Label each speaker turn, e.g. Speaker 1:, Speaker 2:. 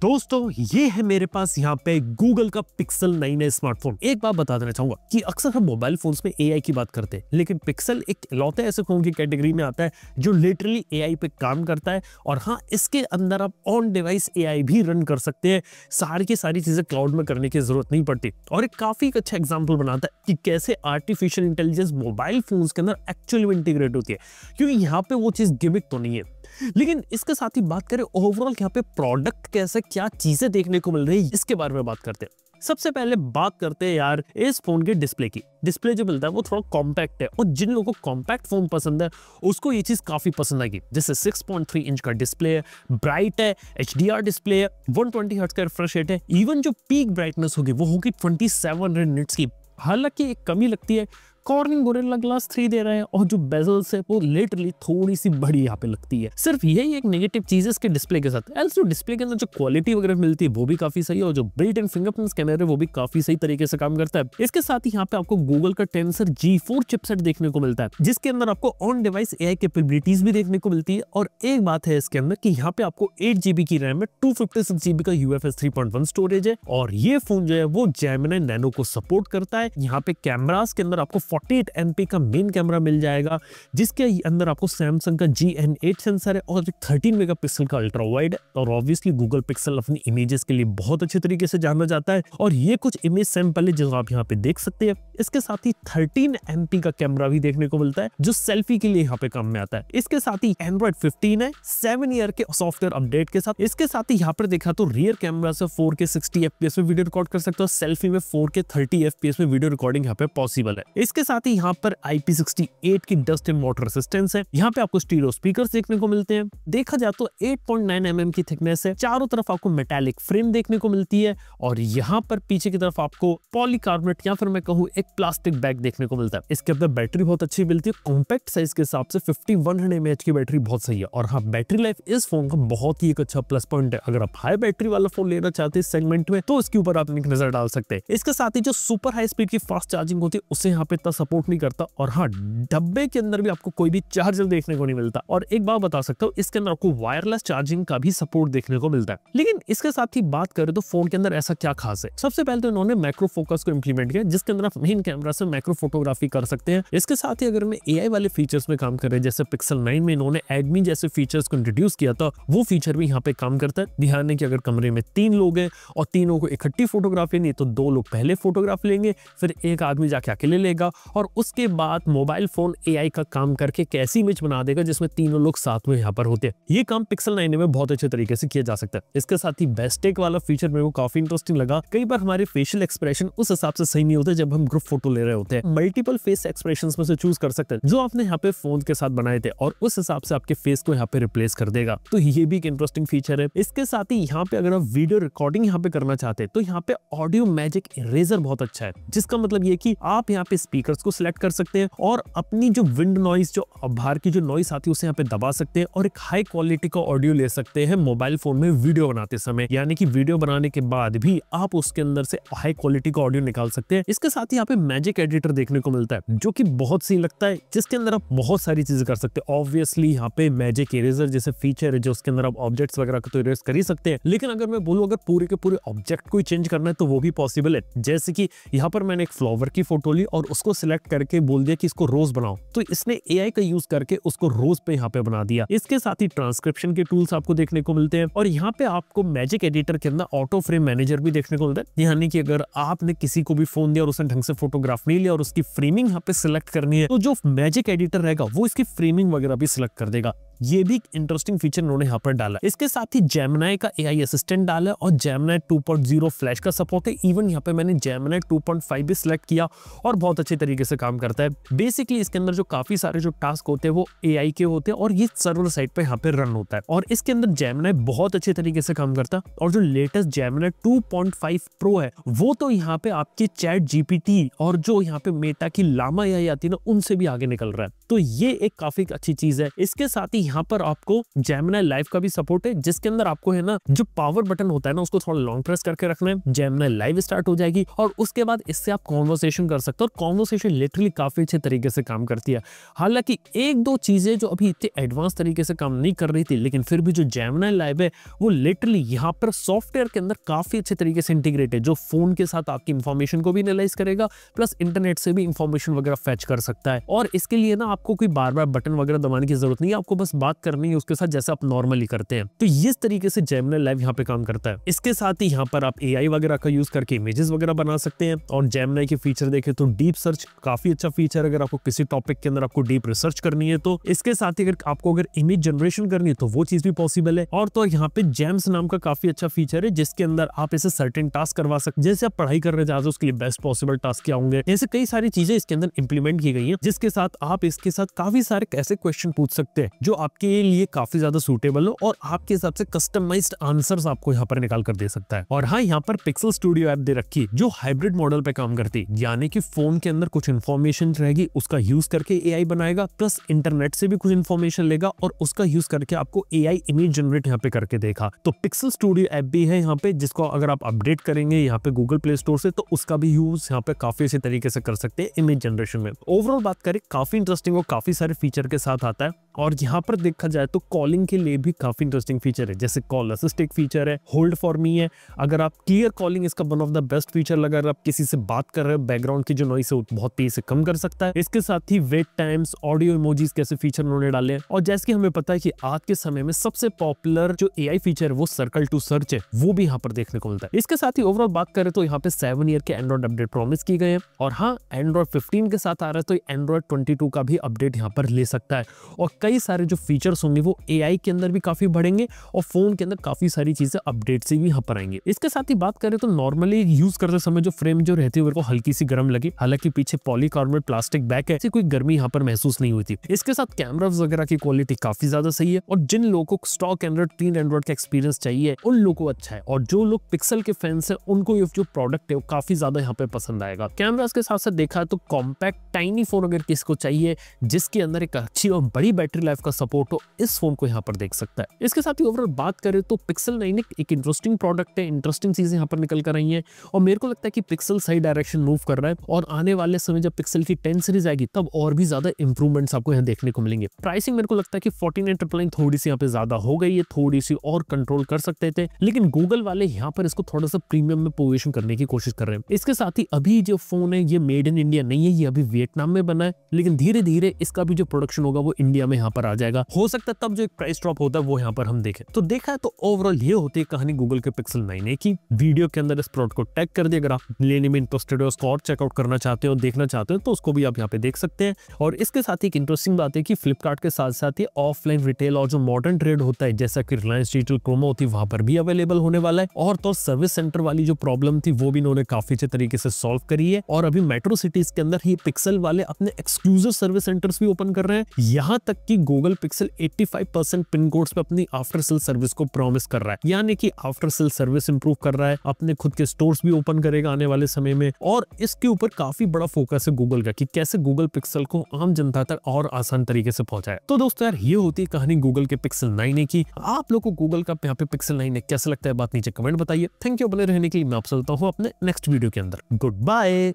Speaker 1: दोस्तों ये है मेरे पास यहाँ पे गूगल का पिक्सल नाइन स्मार्टफोन एक बार बता देना चाहूंगा कि अक्सर हम मोबाइल फोन में ए की बात करते हैं लेकिन पिक्सल एक लौते ऐसे फोन की कैटेगरी में आता है जो लिटरली ए पे काम करता है और हाँ इसके अंदर आप ऑन डिवाइस ए भी रन कर सकते हैं सारी की सारी चीजें क्लाउड में करने की जरूरत नहीं पड़ती और एक काफी एक अच्छा एग्जाम्पल बनाता है कि कैसे आर्टिफिशियल इंटेलिजेंस मोबाइल फोन के अंदर एक्चुअली में इंटीग्रेट होती है क्योंकि यहाँ पे वो चीज गिमिक तो नहीं है लेकिन इसके साथ ही बात करें ओवरऑल यहाँ पे प्रोडक्ट कैसे क्या चीजें देखने को मिल रही है इसके बारे में बात करते हैं सबसे पहले बात करते हैं यार इस फोन के डिस्प्ले की डिस्प्ले जो मिलता है वो थोड़ा कॉम्पैक्ट है और जिन लोगों को कॉम्पैक्ट फोन पसंद है उसको ये चीज काफी पसंद आएगी जैसे 6.3 इंच का डिस्प्ले है ब्राइट है एच डिस्प्ले है 120 ट्वेंटी का रिफ्रेश रेट है इवन जो पीक ब्राइटनेस होगी वो होगी 2700 निट्स की हालांकि एक कमी लगती है कॉर्निंग गोरेला ग्लास थ्री दे रहे हैं और जो बेजल्स है वो लिटरली थोड़ी सी बड़ी यहाँ पे लगती है सिर्फ यही एक नेगेटिव चीज है इसके डिस्प्ले के साथ एल्स जो डिस्प्ले के अंदर जो क्वालिटी वगैरह मिलती है वो भी काफी सही है और जो बिल्ट इन फिंगरप्रिंट कैमरा है वो भी काफी सही तरीके से काम करता है इसके साथ ही यहाँ पे आपको गूगल का टेंसर जी फोर चिपसेट देखने को मिलता है जिसके अंदर आपको ऑन डिवाइस ए कैपेबिलिटीज भी देखने को मिलती है और एक बात है इसके अंदर की यहाँ पे आपको एट की रैम है टू का यू एफ स्टोरेज है और ये फोन जो है वो जैमिनाई नैनो को सपोर्ट करता है यहाँ पे कैमराज के अंदर आपको फोर्टी एट का मेन कैमरा मिल जाएगा जिसके अंदर आपको सैमसंग का जी एन एट सेंसर है और थर्टीन मेगा पिक्सल का अल्ट्रा वाइड और ऑब्वियसली गूगल पिक्सल अपनी इमेजेस के लिए बहुत अच्छे तरीके से जाना जाता है और ये कुछ इमेज सैंपल है जो आप यहाँ पे देख सकते हैं इसके साथ ही थर्टीन एम का कैमरा भी देखने को मिलता है जो सेल्फी के लिए यहाँ पे काम में आता है इसके साथ ही एंड्रॉइड फिफ्टीन है सेवन ईयर के सॉफ्टवेयर अपडेट के साथ इसके साथ ही यहाँ पर देखा तो रियर कैमरा से फोर के सिक्सटी एफ में वीडियो रिकॉर्ड कर सकते हो सेल्फी में फोर के थर्टी एफ में वीडियो रिकॉर्डिंग यहाँ पे पॉसिबल है इसके इसके साथ ही यहाँ पर IP68 की डस्ट एंड वाटर रेसिस्टेंस है यहाँ पे आपको स्टीरो स्पीकर देखने को मिलते हैं देखा जाए तो 8.9 पॉइंट mm की थिकनेस है चारों तरफ आपको मेटेलिक फ्रेम देखने को मिलती है और यहाँ पर पीछे की तरफ आपको पॉलीकार्बोनेट या फिर मैं कहूँ एक प्लास्टिक बैग देखने को मिलता है इसके अंदर बैटरी बहुत अच्छी मिलती है कॉम्पैक्ट साइज के हिसाब से फिफ्टी वन की बैटरी बहुत सही है और हाँ बैटरी लाइफ इस फोन का बहुत ही एक अच्छा प्लस पॉइंट है अगर आप हाई बैटरी वाला फोन लेना चाहते हैं सेगमेंट में तो इसके ऊपर आप एक नजर डाल सकते हैं इसके साथ ही जो सुपर हाई स्पीड की फास्ट चार्जिंग होती है उसे यहाँ पे ज्यादा सपोर्ट नहीं करता और हाँ डब्बे के अंदर भी आपको कोई भी चार्जर देखने को नहीं मिलता और एक बात बता सकता हूँ इसके अंदर आपको वायरलेस चार्जिंग का भी सपोर्ट देखने को मिलता है लेकिन इसके साथ ही बात करें तो फोन के अंदर ऐसा क्या खास है सबसे पहले तो इन्होंने माइक्रो फोकस को इम्प्लीमेंट किया जिसके अंदर आप मेन कैमरा से माइक्रो फोटोग्राफी कर सकते हैं इसके साथ ही अगर मैं ए वाले फीचर्स में काम करें जैसे पिक्सल नाइन में इन्होंने एडमी जैसे फीचर्स को इंट्रोड्यूस किया था वो फीचर भी यहाँ पे काम करता है ध्यान है कि अगर कमरे में तीन लोग हैं और तीनों को इकट्ठी फोटोग्राफी नहीं तो दो लोग पहले फोटोग्राफ लेंगे फिर एक आदमी जाके अकेले लेगा और उसके बाद मोबाइल फोन एआई का काम करके कैसी इमेज बना देगा जिसमें तीनों लोग साथ में यहाँ पर होते हैं ये काम पिक्सल नाइन में बहुत अच्छे तरीके से किया जा सकता है इसके साथ ही बेस्टेक वाला फीचर मेरे को काफी इंटरेस्टिंग लगा कई बार हमारे फेशियल एक्सप्रेशन उस हिसाब से सही नहीं होते जब हम ग्रुप फोटो ले रहे होते हैं मल्टीपल फेस एक्सप्रेशन में से चूज कर सकते हैं जो आपने यहाँ पे फोन के साथ बनाए थे और उस हिसाब से आपके फेस को यहाँ पे रिप्लेस कर देगा तो ये भी एक इंटरेस्टिंग फीचर है इसके साथ ही यहाँ पे अगर आप वीडियो रिकॉर्डिंग यहाँ पे करना चाहते हैं तो यहाँ पे ऑडियो मैजिक इरेजर बहुत अच्छा है जिसका मतलब ये की आप यहाँ पे स्पीकर स्पीकर्स को सिलेक्ट कर सकते हैं और अपनी जो विंड नॉइस जो बाहर की जो नॉइस आती है उसे यहाँ पे दबा सकते हैं और एक हाई क्वालिटी का ऑडियो ले सकते हैं मोबाइल फोन में वीडियो बनाते समय यानी कि वीडियो बनाने के बाद भी आप उसके अंदर से हाई क्वालिटी का ऑडियो निकाल सकते हैं इसके साथ ही यहाँ पे मैजिक एडिटर देखने को मिलता है जो की बहुत सी लगता है जिसके अंदर आप बहुत सारी चीजें कर सकते हैं ऑब्वियसली यहाँ पे मैजिक इरेजर जैसे फीचर है जो उसके अंदर आप ऑब्जेक्ट वगैरह को तो इरेज कर ही सकते हैं लेकिन अगर मैं बोलूँ अगर पूरे के पूरे ऑब्जेक्ट को चेंज करना है तो वो भी पॉसिबल है जैसे कि यहाँ पर मैंने एक फ्लावर की फोटो ली और उसको सिलेक्ट करके बोल दिया कि इसको रोज बनाओ तो इसने ए का यूज करके उसको रोज पे यहाँ पे बना दिया इसके साथ ही ट्रांसक्रिप्शन के टूल्स आपको देखने को मिलते हैं और यहाँ पे आपको मैजिक एडिटर के अंदर ऑटो फ्रेम मैनेजर भी देखने को मिलता है यानी कि अगर आपने किसी को भी फोन दिया और उसने ढंग से फोटोग्राफ नहीं लिया और उसकी फ्रेमिंग यहाँ पे सिलेक्ट करनी है तो जो मैजिक एडिटर रहेगा वो इसकी फ्रेमिंग वगैरह भी सिलेक्ट कर देगा ये भी एक इंटरेस्टिंग फीचर उन्होंने यहाँ पर डाला इसके साथ ही जेमनाई का ए असिस्टेंट डाला और जेमनाई टू फ्लैश का सपोर्ट है इवन यहाँ पे मैंने जेमनाई टू भी सिलेक्ट किया और बहुत अच्छे तरीके से काम करता है बेसिकली इसके अंदर जो काफी सारे जो टास्क होते हैं वो ए के होते हैं और ये सर्वर साइड पर यहाँ पे रन होता है और इसके अंदर जेमनाई बहुत अच्छे तरीके से काम करता है और जो लेटेस्ट जेमनाई टू प्रो है वो तो यहाँ पे आपके चैट जीपीटी और जो यहाँ पे मेटा की लामा आई आती है ना उनसे भी आगे निकल रहा है तो ये एक काफी अच्छी चीज है इसके साथ ही यहाँ पर आपको जेमिनाई लाइफ का भी सपोर्ट है जिसके अंदर आपको है ना जो पावर बटन होता है ना उसको थोड़ा लॉन्ग प्रेस करके रखना है जेमिनाई लाइव स्टार्ट हो जाएगी और उसके बाद इससे आप कॉन्वर्सेशन कर सकते हो और कॉन्वर्सेशन लिटरली काफी अच्छे तरीके से काम करती है हालांकि एक दो चीजें जो अभी इतने एडवांस तरीके से काम नहीं कर रही थी लेकिन फिर भी जो जेमिनाई लाइव है वो लिटरली यहाँ पर सॉफ्टवेयर के अंदर काफी अच्छे तरीके से इंटीग्रेट है जो फोन के साथ आपकी इन्फॉर्मेशन को भी एनालाइज करेगा प्लस इंटरनेट से भी इंफॉर्मेशन वगैरह फैच कर सकता है और इसके लिए ना आपको कोई बार बार बटन वगैरह दबाने की जरूरत नहीं है आपको बस पास बात करनी है उसके साथ जैसे आप नॉर्मली करते हैं तो इस तरीके से जेमिनल लाइव यहाँ पे काम करता है इसके साथ ही यहाँ पर आप ए वगैरह का यूज करके इमेजेस वगैरह बना सकते हैं और जेमिनाई के फीचर देखें तो डीप सर्च काफी अच्छा फीचर अगर आपको किसी टॉपिक के अंदर आपको डीप रिसर्च करनी है तो इसके साथ ही अगर आपको अगर इमेज जनरेशन करनी है तो वो चीज भी पॉसिबल है और तो यहाँ पे जेम्स नाम का काफी अच्छा फीचर है जिसके अंदर आप इसे सर्टेन टास्क करवा सकते जैसे आप पढ़ाई करना जाते हो उसके लिए बेस्ट पॉसिबल टास्क क्या होंगे ऐसे कई सारी चीजें इसके अंदर इंप्लीमेंट की गई है जिसके साथ आप इसके साथ काफी सारे कैसे क्वेश्चन पूछ सकते हैं जो आपके लिए काफी ज्यादा सुटेबल हो और आपके हिसाब से कस्टमाइज आंसर आपको यहाँ पर निकाल कर दे सकता है और हाँ यहाँ पर पिक्सल स्टूडियो ऐप दे रखी जो हाइब्रिड मॉडल पे काम करती यानी कि फोन के अंदर कुछ इन्फॉर्मेशन रहेगी उसका यूज करके ए बनाएगा प्लस इंटरनेट से भी कुछ इन्फॉर्मेशन लेगा और उसका यूज करके आपको ए इमेज जनरेट यहाँ पे करके देखा तो पिक्सल स्टूडियो ऐप भी है यहाँ पे जिसको अगर आप अपडेट करेंगे यहाँ पे गूगल प्ले स्टोर से तो उसका भी यूज यहाँ पे काफी अच्छे तरीके से कर सकते हैं इमेज जनरेशन में ओवरऑल बात करें काफी इंटरेस्टिंग और काफी सारे फीचर के साथ आता है और यहाँ पर देखा जाए तो कॉलिंग के लिए भी काफ़ी इंटरेस्टिंग फीचर है जैसे कॉल असिस्ट एक फीचर है होल्ड फॉर मी है अगर आप क्लियर कॉलिंग इसका one of the best feature लगा अगर आप किसी से बात कर रहे हो बैकग्राउंड की जो नॉइस है वो बहुत तेज से कम कर सकता है इसके साथ ही वेट टाइम्स ऑडियो इमोजीज कैसे फीचर उन्होंने डाले और जैसे कि हमें पता है कि आज के समय में सबसे पॉपुलर जो ए फीचर है वो सर्कल टू सर्च है वो भी यहाँ पर देखने को मिलता है इसके साथ ही ओवरऑल बात करें तो यहाँ पे सेवन ईयर के एंड्रॉइड अपडेट प्रॉमिस किए गए हैं और हाँ एंड्रॉइड फिफ्टीन के साथ आ रहा है तो एंड्रॉइड ट्वेंटी का भी अपडेट यहाँ पर ले सकता है और कई सारे जो फीचर्स होंगे वो ए के अंदर भी काफ़ी बढ़ेंगे और फ़ोन के अंदर काफ़ी सारी चीज़ें अपडेट से भी यहाँ पर आएंगे इसके साथ ही बात करें तो नॉर्मली यूज़ करते समय जो फ्रेम जो रहती है हल्की सी गर्म लगी हालांकि पीछे पॉलीकार्बोनेट प्लास्टिक बैक है कोई गर्मी यहाँ पर महसूस नहीं हुई थी इसके साथ कैमरा वगैरह की क्वालिटी काफ़ी ज़्यादा सही है और जिन लोगों को स्टॉक एंड्रॉइड तीन एंड्रॉइड का एक्सपीरियंस चाहिए उन लोगों को अच्छा है और जो लोग पिक्सल के फैंस है उनको ये जो प्रोडक्ट है वो काफ़ी ज़्यादा यहाँ पे पसंद आएगा कैमराज के साथ साथ देखा तो कॉम्पैक्ट टाइनी फोन अगर किसको चाहिए जिसके अंदर एक अच्छी और बड़ी बैटरी बैटरी लाइफ का सपोर्ट हो तो इस फोन को यहाँ पर देख सकता है इसके साथ ही ओवरऑल बात करें तो पिक्सल नाइन एक इंटरेस्टिंग प्रोडक्ट है इंटरेस्टिंग चीजें यहाँ पर निकल कर रही है और मेरे को लगता है कि पिक्सल सही डायरेक्शन मूव कर रहा है और आने वाले समय जब पिक्सल की टेन सीरीज आएगी तब और भी ज्यादा इंप्रूवमेंट आपको यहाँ देखने को मिलेंगे प्राइसिंग मेरे को लगता है कि फोर्टी नाइन ट्रिपल नाइन थोड़ी सी यहाँ पे ज्यादा हो गई है थोड़ी सी और कंट्रोल कर सकते थे लेकिन गूगल वाले यहाँ पर इसको थोड़ा सा प्रीमियम में पोजिशन करने की कोशिश कर रहे हैं इसके साथ ही अभी जो फोन है ये मेड इन इंडिया नहीं है ये अभी वियतनाम में बना है लेकिन धीरे धीरे इसका भी जो प्रोडक्शन होगा वो इंडिया में यहाँ पर आ जाएगा हो सकता है तब जो एक प्राइस ड्रॉप होता है वो यहाँ पर हम देखें तो देखा है तो ओवरऑल ये होती है कहानी गूगल के पिक्सल नाइन ए की वीडियो के अंदर इस प्रोडक्ट को टैग कर दिया अगर आप लेने में इंटरेस्टेड हो उसको और चेकआउट करना चाहते हो देखना चाहते हो तो उसको भी आप यहाँ पे देख सकते हैं और इसके साथ एक इंटरेस्टिंग बात है कि फ्लिपकार्ट के साथ साथ ही ऑफलाइन रिटेल और जो मॉडर्न ट्रेड होता है जैसा कि रिलायंस डिजिटल क्रोमो होती है वहां पर भी अवेलेबल होने वाला है और तो सर्विस सेंटर वाली जो प्रॉब्लम थी वो भी इन्होंने काफी अच्छे तरीके से सॉल्व करी है और अभी मेट्रो सिटीज के अंदर ही पिक्सल वाले अपने एक्सक्लूसिव सर्विस सेंटर्स भी ओपन कर रहे हैं यहाँ तक कि Google Pixel 85 percent pin code पे अपनी आफ्टर सेल सर्विस को प्रॉमिस कर रहा है यानी कि आफ्टर सेल सर्विस इंप्रूव कर रहा है अपने खुद के स्टोर्स भी ओपन करेगा आने वाले समय में और इसके ऊपर काफी बड़ा फोकस है गूगल का कि कैसे गूगल पिक्सल को आम जनता तक और आसान तरीके से पहुंचाए तो दोस्तों यार ये होती है कहानी गूगल के पिक्सल नाइन की आप लोग को गूगल का यहाँ पे पिक्सल नाइन कैसे लगता है बात नीचे कमेंट बताइए थैंक यू बने रहने के लिए मैं आप चलता हूँ अपने नेक्स्ट वीडियो के अंदर गुड बाय